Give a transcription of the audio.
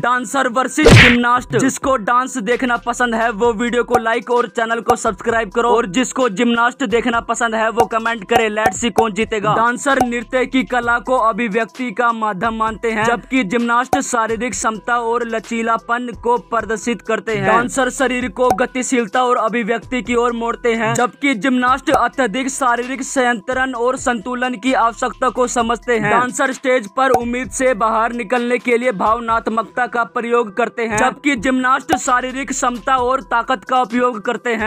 dancer versus gymnast जिसको dance देखना पसंद है वो वीडियो को लाइक और चैनल को सब्सक्राइब करो और जिसको जिम्नास्ट देखना पसंद है वो कमेंट करे लेट सी कौन जीतेगा डांसर नृत्य की कला को अभिव्यक्ति का माध्यम मानते हैं जबकि जिम्नास्ट शारीरिक क्षमता और लचीलापन को प्रदर्शित करते हैं डांसर शरीर को गतिशीलता और अभिव्यक्ति की ओर मोड़ते हैं जबकि जिम्नास्ट अत्यधिक शारीरिक संयंत्रण और संतुलन की आवश्यकता को समझते हैं डांसर स्टेज पर उम्मीद से बाहर निकलने के लिए भावनात्मकता का प्रयोग करते हैं जबकि जिम्नास्ट शारीरिक क्षमता और ताकत का उपयोग करते हैं